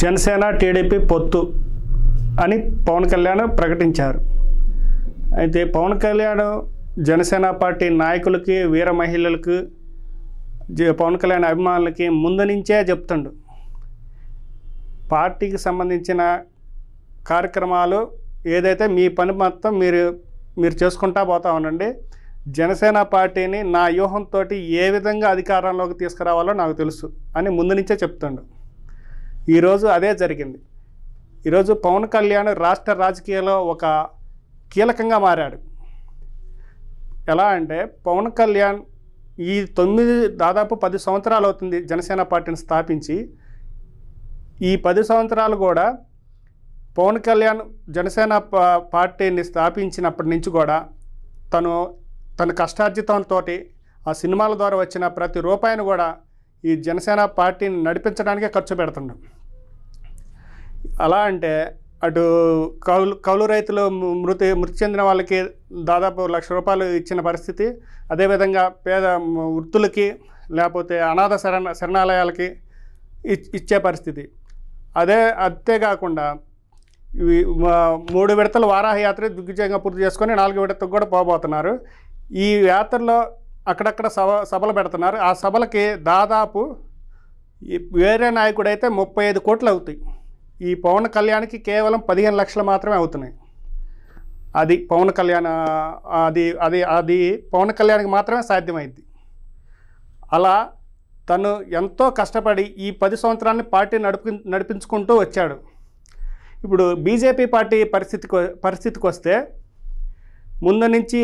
Janasena TDP పొత్తు అని పవన్ కళ్యాణ్ ప్రకటించారు అయితే పవన్ కళ్యాణ్ జనసేన పార్టీ నాయకులకి వీర మహిళలకు పవన్ కళ్యాణ్ అభిమానులకి ముందు నుంచే చెప్తుండు పార్టీకి సంబంధించిన కార్యక్రమాలు ఏదైతే మీ పని మొత్తం మీరు మీరు చేసుకుంటా పోతా ఉండండి జనసేన పార్టీని నా వ్యూహంతో ఏ విధంగా అధికారంలోకి తీసుకురావాలో నాకు తెలుసు అని ముందు నుంచే చెప్తుండు ఈరోజు అదే జరిగింది ఈరోజు పవన్ కళ్యాణ్ రాష్ట్ర రాజకీయాల్లో ఒక కీలకంగా మారాడు ఎలా అంటే పవన్ కళ్యాణ్ ఈ తొమ్మిది దాదాపు పది సంవత్సరాలు అవుతుంది జనసేన పార్టీని స్థాపించి ఈ పది సంవత్సరాలు కూడా పవన్ కళ్యాణ్ జనసేన పార్టీని స్థాపించినప్పటి నుంచి కూడా తను తన కష్టార్జితంతో ఆ సినిమాల ద్వారా వచ్చిన ప్రతి రూపాయిని కూడా ఈ జనసేన పార్టీని నడిపించడానికే ఖర్చు పెడుతున్నాం అలా అంటే అటు కౌలు కౌలు రైతులు మృతి మృతి చెందిన వాళ్ళకి దాదాపు లక్ష రూపాయలు ఇచ్చిన పరిస్థితి అదేవిధంగా పేద వృత్తులకి లేకపోతే అనాథ శరణ శరణాలయాలకి ఇచ్చే పరిస్థితి అదే అంతేకాకుండా మూడు విడతలు వారాహ యాత్ర దిగ్విజయంగా పూర్తి చేసుకొని నాలుగు విడతకు కూడా పోబోతున్నారు ఈ యాత్రలో అక్కడక్కడ సభ సభలు పెడుతున్నారు ఆ సభలకి దాదాపు వేరే నాయకుడైతే ముప్పై ఐదు కోట్లు అవుతాయి ఈ పవన్ కళ్యాణ్కి కేవలం పదిహేను లక్షలు మాత్రమే అవుతున్నాయి అది పవన్ కళ్యాణ్ అది అది అది పవన్ కళ్యాణ్కి మాత్రమే సాధ్యమైంది అలా తను ఎంతో కష్టపడి ఈ పది సంవత్సరాన్ని పార్టీ నడిపి నడిపించుకుంటూ వచ్చాడు ఇప్పుడు బీజేపీ పార్టీ పరిస్థితికి పరిస్థితికి వస్తే ముందు నుంచి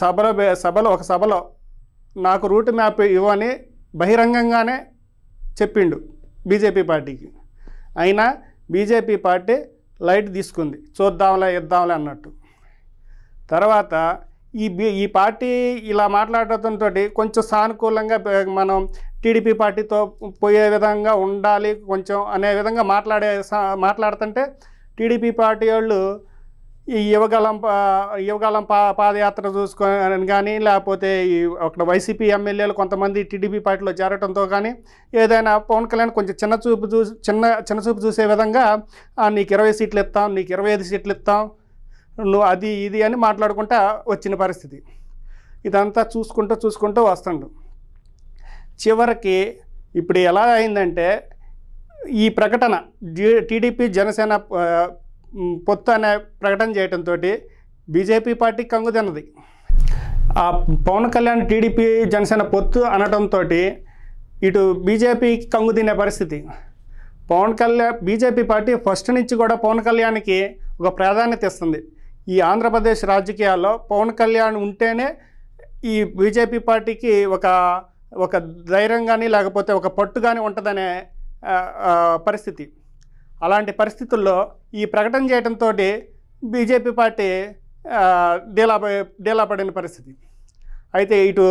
సభలో సభలో ఒక సభలో నాకు రూట్ మ్యాప్ ఇవ్వని బహిరంగంగానే చెప్పిండు బీజేపీ పార్టీకి అయినా బీజేపీ పార్టీ లైట్ తీసుకుంది చూద్దాంలే ఇద్దాంలే అన్నట్టు తర్వాత ఈ బీ ఈ పార్టీ ఇలా మాట్లాడటంతో కొంచెం సానుకూలంగా మనం టీడీపీ పార్టీతో పోయే విధంగా ఉండాలి కొంచెం అనే విధంగా మాట్లాడే మాట్లాడుతుంటే టీడీపీ పార్టీ వాళ్ళు ఈ యువగలం యువగలం పా పాదయాత్ర చూసుకొని కానీ లేకపోతే ఈ అక్కడ వైసీపీ ఎమ్మెల్యేలు కొంతమంది టీడీపీ పార్టీలో చేరటంతో కానీ ఏదైనా పవన్ కళ్యాణ్ కొంచెం చిన్న చూపు చూసి చిన్న చిన్న చూపు చూసే విధంగా నీకు ఇరవై సీట్లు ఇస్తాం నీకు ఇరవై ఐదు సీట్లు ఇస్తాం నువ్వు అది ఇది అని మాట్లాడుకుంటా వచ్చిన పరిస్థితి ఇదంతా చూసుకుంటూ చూసుకుంటూ వస్తుండు చివరికి ఇప్పుడు ఎలా అయిందంటే ఈ ప్రకటన టీడీపీ జనసేన పొత్తు అనే ప్రకటన చేయడంతో బీజేపీ పార్టీ తినది ఆ పవన్ కళ్యాణ్ టీడీపీ జనసేన పొత్తు అనడంతో ఇటు బీజేపీకి కంగు తినే పరిస్థితి Pawan Kalyan BJP party first నుంచి కూడా పవన్ కళ్యాణ్కి ఒక ప్రాధాన్యత ఇస్తుంది ఈ ఆంధ్రప్రదేశ్ రాజకీయాల్లో పవన్ కళ్యాణ్ ఉంటేనే ఈ బీజేపీ పార్టీకి ఒక ఒక ధైర్యం కానీ లేకపోతే ఒక పట్టు కానీ ఉంటుందనే పరిస్థితి అలాంటి పరిస్థితుల్లో ఈ ప్రకటన చేయడంతో బీజేపీ పార్టీ డీలా డీలా పడిన పరిస్థితి అయితే ఇటు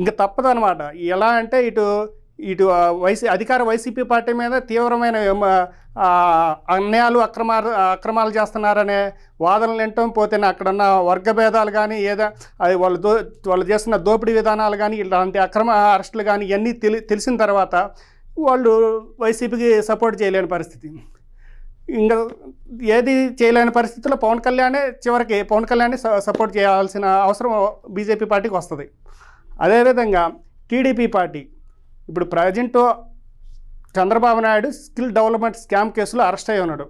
ఇంకా తప్పదు అనమాట ఎలా అంటే ఇటు ఇటు వైసీ అధికార వైసీపీ పార్టీ మీద తీవ్రమైన అన్యాయాలు అక్రమ అక్రమాలు చేస్తున్నారనే వాదనలు వింటాం పోతే అక్కడున్న వర్గ భేదాలు కానీ ఏదో అది వాళ్ళు దో వాళ్ళు చేస్తున్న దోపిడీ విధానాలు కానీ ఇలాంటి అక్రమ అరెస్టులు కానీ ఇవన్నీ తెలి తెలిసిన తర్వాత వాళ్ళు వైసీపీకి సపోర్ట్ చేయలేని పరిస్థితి ఇంకా ఏది చేయలేని పరిస్థితుల్లో పవన్ కళ్యాణే చివరికి పవన్ కళ్యాణ్ సపోర్ట్ చేయాల్సిన అవసరం బీజేపీ పార్టీకి వస్తుంది అదేవిధంగా టీడీపీ పార్టీ ఇప్పుడు present Chandrababu Naidu skill development scam కేసులో అరెస్ట్ అయి ఉన్నాడు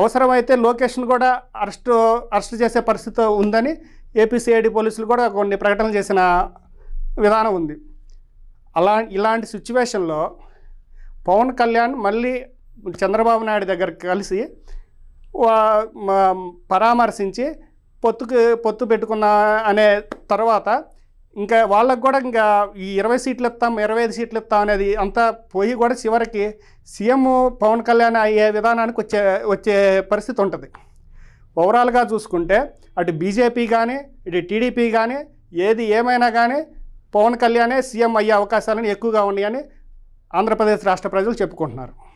అవసరమైతే లోకేష్ను కూడా అరెస్ట్ అరెస్ట్ చేసే పరిస్థితి ఉందని ఏపీసీఐడి పోలీసులు కూడా కొన్ని ప్రకటనలు చేసిన విధానం ఉంది అలా ఇలాంటి సిచ్యువేషన్లో పవన్ కళ్యాణ్ మళ్ళీ చంద్రబాబు నాయుడు దగ్గర కలిసి పరామర్శించి పొత్తుకు పొత్తు పెట్టుకున్న అనే తర్వాత ఇంకా వాళ్ళకు కూడా ఇంకా ఈ ఇరవై సీట్లు ఇస్తాం ఇరవై ఐదు సీట్లు ఇస్తాం అనేది అంతా పోయి కూడా చివరికి సీఎం పవన్ కళ్యాణ్ అయ్యే విధానానికి వచ్చే వచ్చే పరిస్థితి ఉంటుంది ఓవరాల్గా చూసుకుంటే అటు బీజేపీ కానీ ఇటు టీడీపీ కానీ ఏది ఏమైనా కానీ పవన్ కళ్యాణే సీఎం అయ్యే అవకాశాలను ఎక్కువగా ఉన్నాయని ఆంధ్రప్రదేశ్ రాష్ట్ర ప్రజలు చెప్పుకుంటున్నారు